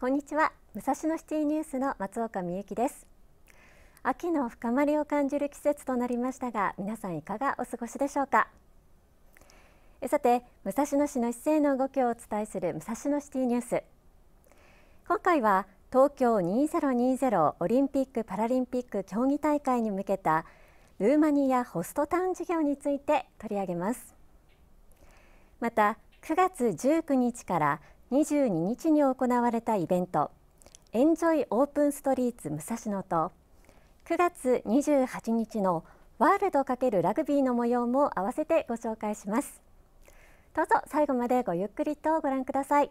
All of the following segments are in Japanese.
こんにちは武蔵野シティニュースの松岡美由紀です秋の深まりを感じる季節となりましたが皆さんいかがお過ごしでしょうかさて武蔵野市の市政の動きをお伝えする武蔵野シティニュース今回は東京2020オリンピック・パラリンピック競技大会に向けたルーマニアホストタウン事業について取り上げますまた9月19日から22日に行われたイベントエンジョイオープンストリーツ武蔵野と9月28日のワールドかけるラグビーの模様も合わせてご紹介しますどうぞ最後までごゆっくりとご覧ください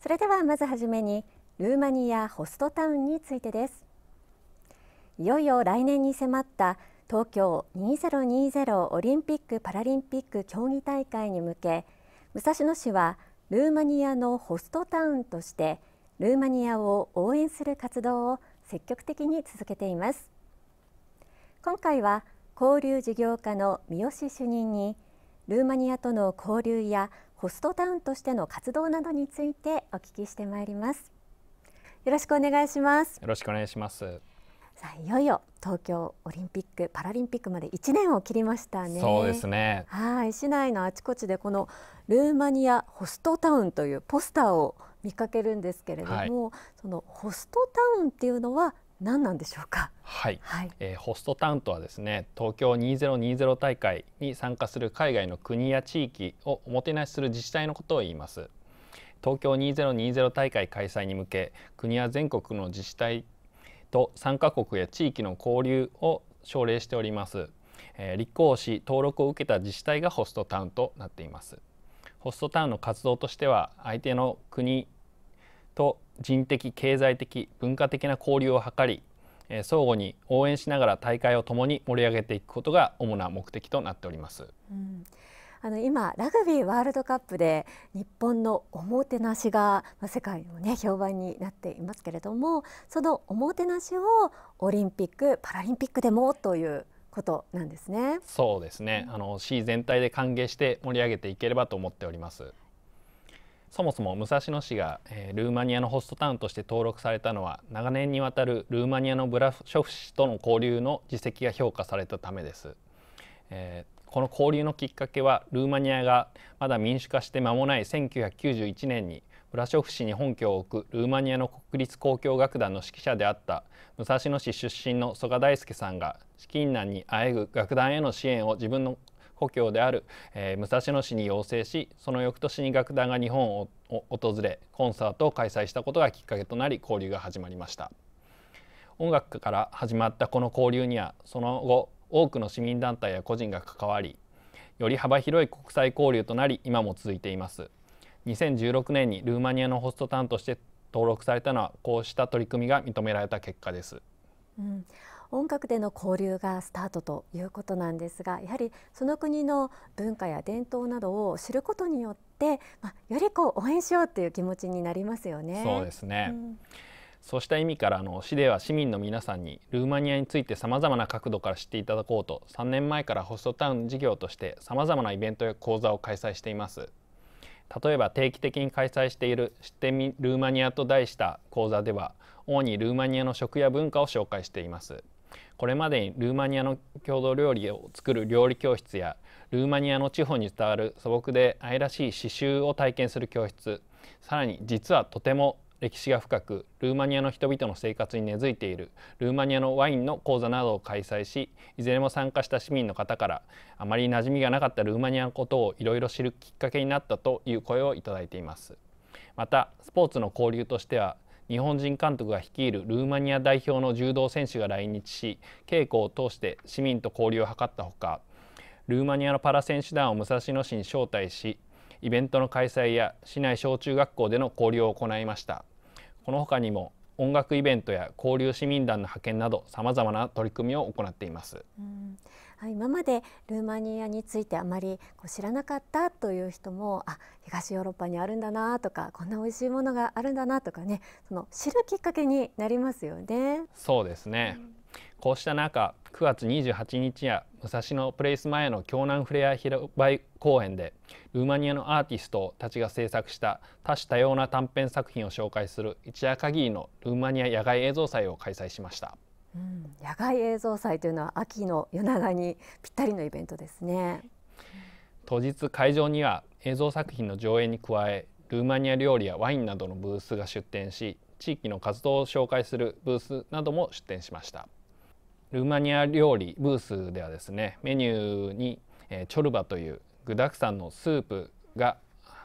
それではまずはじめにルーマニアホストタウンについてですいよいよ来年に迫った東京2020オリンピック・パラリンピック競技大会に向け武蔵野市はルーマニアのホストタウンとしてルーマニアを応援する活動を積極的に続けています今回は交流事業課の三好主任にルーマニアとの交流やホストタウンとしての活動などについてお聞きしてまいりますよろしくお願いしますよろしくお願いしますさあいよいよ東京オリンピック・パラリンピックまで1年を切りましたね。そうですねはい市内のあちこちでこのルーマニアホストタウンというポスターを見かけるんですけれども、はい、そのホストタウンっていうのは何なんでしょうか。はい、はい、えー、ホストタウンとはですね東京2020大会に参加する海外の国や地域をおもてなしする自治体のことを言います。東京2020大会開催に向け国や全国の自治体と参加国や地域の交流を奨励しております、立候補し登録を受けた自治体がホストタウンとなっていますホストタウンの活動としては相手の国と人的経済的文化的な交流を図り相互に応援しながら大会を共に盛り上げていくことが主な目的となっております、うんあの今ラグビーワールドカップで日本のおもてなしが、世界のね評判になっていますけれどもそのおもてなしをオリンピック・パラリンピックでもということなんですね。そうですね。あの市全体で歓迎して盛り上げていければと思っております。そもそも武蔵野市が、えー、ルーマニアのホストタウンとして登録されたのは長年にわたるルーマニアのブラショフ氏との交流の実績が評価されたためです。えこの交流のきっかけはルーマニアがまだ民主化して間もない1991年にブラショフ市に本拠を置くルーマニアの国立交響楽団の指揮者であった武蔵野市出身の曽我大輔さんが資金難にあえぐ楽団への支援を自分の故郷である、えー、武蔵野市に要請しその翌年に楽団が日本を訪れコンサートを開催したことがきっかけとなり交流が始まりました音楽から始まったこの交流にはその後多くの市民団体や個人が関わりより幅広い国際交流となり今も続いています2016年にルーマニアのホストタウンとして登録されたのはこうした取り組みが認められた結果です、うん、音楽での交流がスタートということなんですがやはりその国の文化や伝統などを知ることによって、まあ、よりこう応援しようという気持ちになりますよね。そうですね、うんそうした意味からあの市では市民の皆さんにルーマニアについてさまざまな角度から知っていただこうと3年前からホストタウン事業としてさまざまなイベントや講座を開催しています。例えば定期的に開催している「知ってみルーマニア」と題した講座では主にルーマニアの食や文化を紹介しています。これまでにルーマニアの郷土料理を作る料理教室やルーマニアの地方に伝わる素朴で愛らしい刺繍を体験する教室さらに実はとても歴史が深くルーマニアの人々の生活に根付いているルーマニアのワインの講座などを開催しいずれも参加した市民の方からあまり馴染みがなかったルーマニアのことをいろいろ知るきっかけになったという声をいただいていますまたスポーツの交流としては日本人監督が率いるルーマニア代表の柔道選手が来日し稽古を通して市民と交流を図ったほかルーマニアのパラ選手団を武蔵野市に招待しイベントの開催や市内小中学校での交流を行いましたこの他にも音楽イベントや交流市民団の派遣などさまざまな取り組みを行っています、うん、今までルーマニアについてあまりこう知らなかったという人もあ東ヨーロッパにあるんだなとかこんな美味しいものがあるんだなとかねその知るきっかけになりますよね。そうですね、うんこうした中9月28日や武蔵野プレイス前の京南フレア広場公演でルーマニアのアーティストたちが制作した多種多様な短編作品を紹介する一夜限りのルーマニア野外映像祭を開催しました。うん、野外映像祭というのは秋の夜長にぴったりのイベントですね当日会場には映像作品の上映に加えルーマニア料理やワインなどのブースが出展し地域の活動を紹介するブースなども出展しました。ルーマニア料理ブースではですねメニューに、えチョルバという具沢山のスープが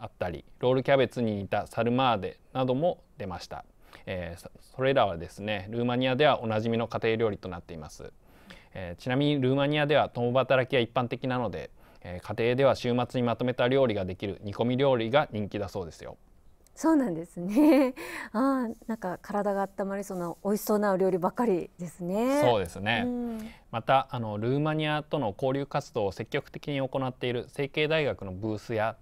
あったりロールキャベツに似たサルマーデなども出ました、えー、それらはですねルーマニアではおなじみの家庭料理となっています、えー、ちなみにルーマニアでは共働きが一般的なので、えー、家庭では週末にまとめた料理ができる煮込み料理が人気だそうですよそうなんですね。あなんか体が温まりそうな美味しそうなお料理ばかりですね。そうですね。うん、またあのルーマニアとの交流活動を積極的に行っている成蹊大学のブースや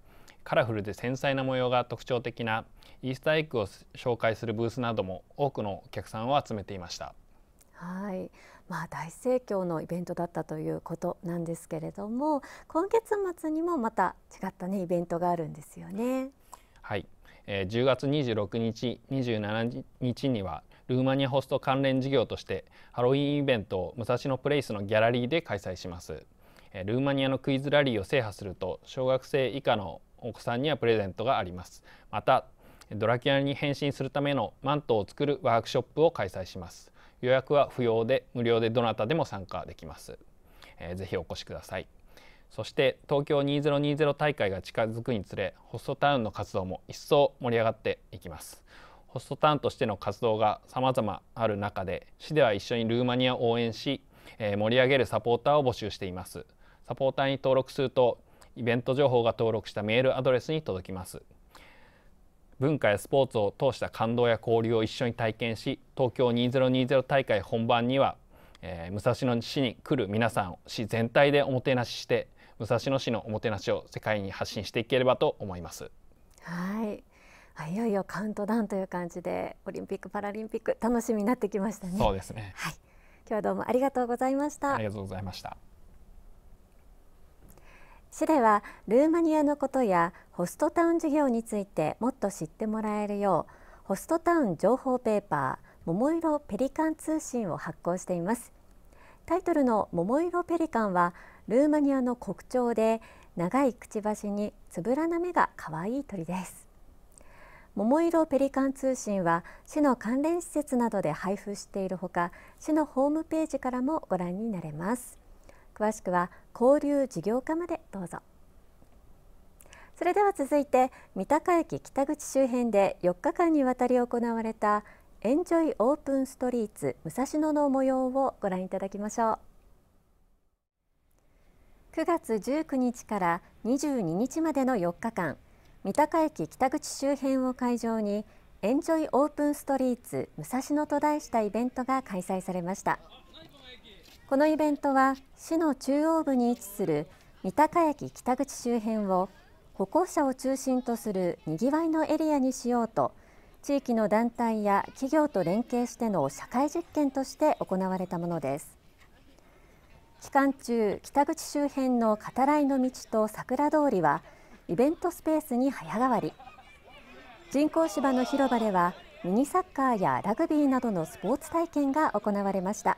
カラフルで繊細な模様が特徴的なイースターエッグを紹介するブースなども多くのお客さんを集めていました。はい。まあ、大盛況のイベントだったということなんですけれども今月末にもまた違った、ね、イベントがあるんですよね。えー、10月26日27日にはルーマニアホスト関連事業としてハロウィンイベントを武蔵野プレイスのギャラリーで開催します、えー、ルーマニアのクイズラリーを制覇すると小学生以下のお子さんにはプレゼントがありますまたドラキュラに変身するためのマントを作るワークショップを開催します予約は不要で無料でどなたでも参加できます、えー、ぜひお越しくださいそして東京2020大会が近づくにつれホストタウンの活動も一層盛り上がっていきますホストタウンとしての活動が様々ある中で市では一緒にルーマニアを応援し、え盛り上げるサポーターを募集していますサポーターに登録するとイベント情報が登録したメールアドレスに届きます文化やスポーツを通した感動や交流を一緒に体験し東京2020大会本番には、えー、武蔵野市に来る皆さんを市全体でおもてなしして武蔵野市のおもてなしを世界に発信していければと思います。はいいよいよカウントダウンという感じでオリンピック・パラリンピック楽しみになってきましたね。そうですね、はい、今日はどうもありがとうございましたありがとうございました市ではルーマニアのことやホストタウン事業についてもっと知ってもらえるようホストタウン情報ペーパー桃色ペリカン通信を発行していますタイトルの桃色ペリカンはルーマニアの国鳥で長いくちばしにつぶらな目が可愛い鳥です桃色ペリカン通信は市の関連施設などで配布しているほか市のホームページからもご覧になれます詳しくは交流事業課までどうぞそれでは続いて三鷹駅北口周辺で4日間にわたり行われたエンジョイオープンストリート武蔵野の模様をご覧いただきましょう。9月19日から22日までの4日間三鷹駅北口周辺を会場にエンジョイオープンストリーツ武蔵野と題したイベントが開催されましたこのイベントは市の中央部に位置する三鷹駅北口周辺を歩行者を中心とするにぎわいのエリアにしようと地域の団体や企業と連携しての社会実験として行われたものです期間中北口周辺の語らいの道と桜通りはイベントスペースに早変わり人工芝の広場ではミニサッカーやラグビーなどのスポーツ体験が行われました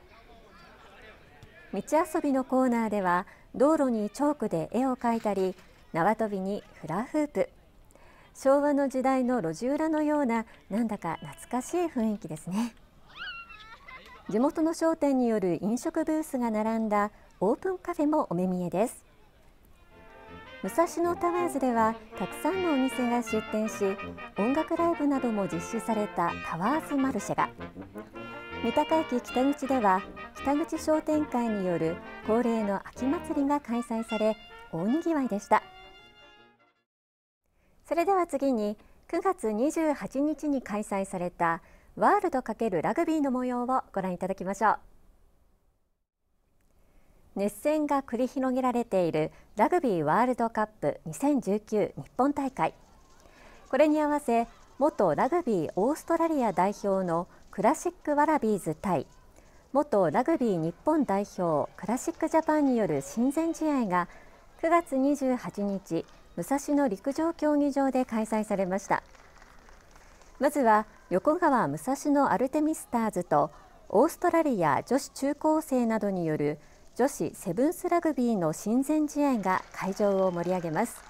道遊びのコーナーでは道路にチョークで絵を描いたり縄跳びにフラフープ昭和の時代の路地裏のようななんだか懐かしい雰囲気ですね。地元の商店による飲食ブースが並んだオープンカフェもお目見えです武蔵野タワーズではたくさんのお店が出店し音楽ライブなども実施されたタワーズマルシェが三鷹駅北口では北口商店会による恒例の秋祭りが開催され大にぎわいでしたそれでは次に9月28日に開催されたワールド×ラグビーの模様をご覧いただきましょう熱戦が繰り広げられているラグビーワールドカップ2019日本大会これに合わせ元ラグビーオーストラリア代表のクラシック・ワラビーズ対元ラグビー日本代表クラシック・ジャパンによる親善試合が9月28日武蔵野陸上競技場で開催されました。まずは横川武蔵のアルテミスターズとオーストラリア女子中高生などによる女子セブンスラグビーの親善試合が会場を盛り上げます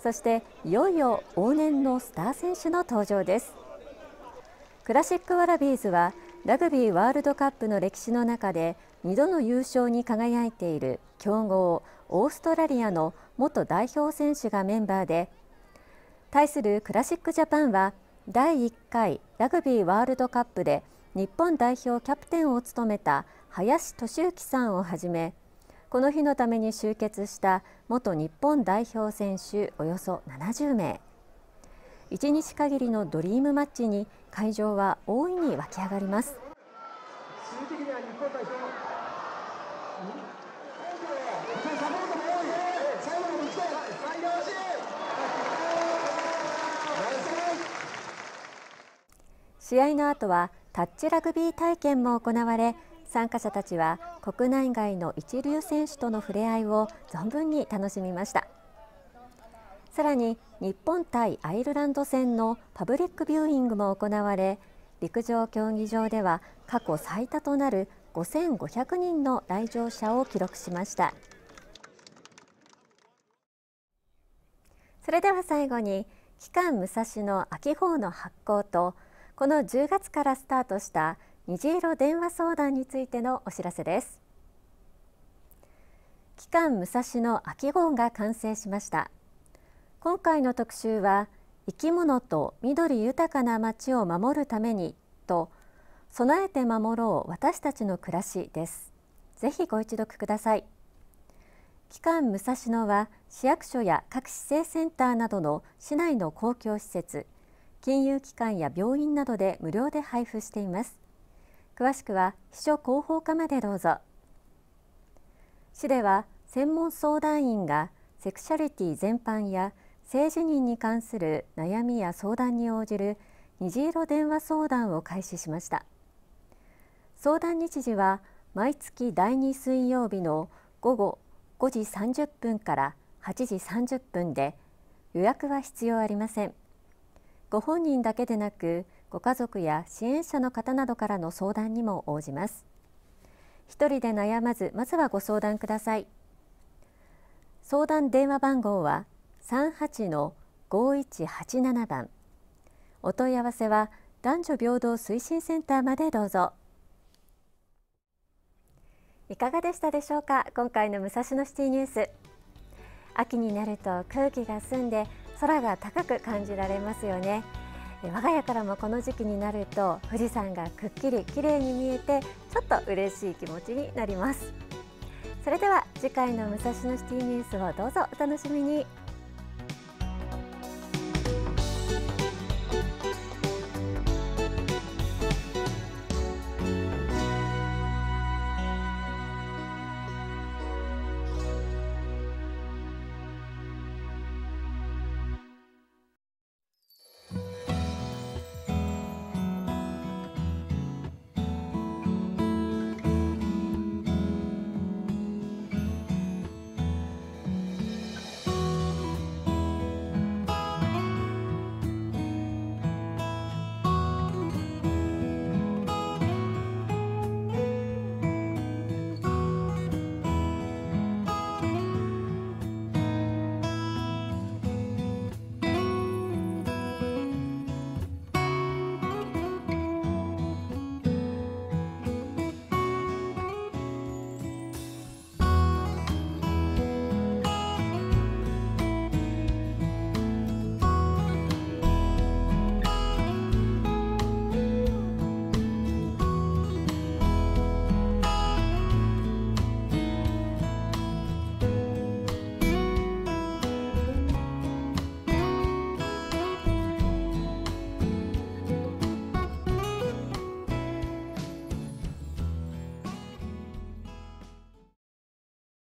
そしていよいよ往年のスター選手の登場ですクラシックワラビーズはラグビーワールドカップの歴史の中で2度の優勝に輝いている強豪オーストラリアの元代表選手がメンバーで対するクラシックジャパンは第1回ラグビーワールドカップで日本代表キャプテンを務めた林俊之さんをはじめこの日のために集結した元日本代表選手およそ70名1日限りのドリームマッチに会場は大いに沸き上がります。試合の後はタッチラグビー体験も行われ参加者たちは国内外の一流選手との触れ合いを存分に楽しみましたさらに日本対アイルランド戦のパブリックビューイングも行われ陸上競技場では過去最多となる5500人の来場者を記録しましたそれでは最後に期間武蔵の秋穂の発行とこの10月からスタートした虹色電話相談についてのお知らせです期間武蔵野秋号が完成しました今回の特集は生き物と緑豊かな街を守るためにと備えて守ろう私たちの暮らしですぜひご一読ください期間武蔵野は市役所や各市政センターなどの市内の公共施設金融機関や病院などで無料で配布しています詳しくは秘書広報課までどうぞ市では専門相談員がセクシャリティ全般や性自認に関する悩みや相談に応じる虹色電話相談を開始しました相談日時は毎月第2水曜日の午後5時30分から8時30分で予約は必要ありませんご本人だけでなくご家族や支援者の方などからの相談にも応じます一人で悩まずまずはご相談ください相談電話番号は三八の五一八七番お問い合わせは男女平等推進センターまでどうぞいかがでしたでしょうか今回の武蔵野シティニュース秋になると空気が澄んで空が高く感じられますよね我が家からもこの時期になると富士山がくっきり綺麗に見えてちょっと嬉しい気持ちになりますそれでは次回の武蔵野シティニュースをどうぞお楽しみに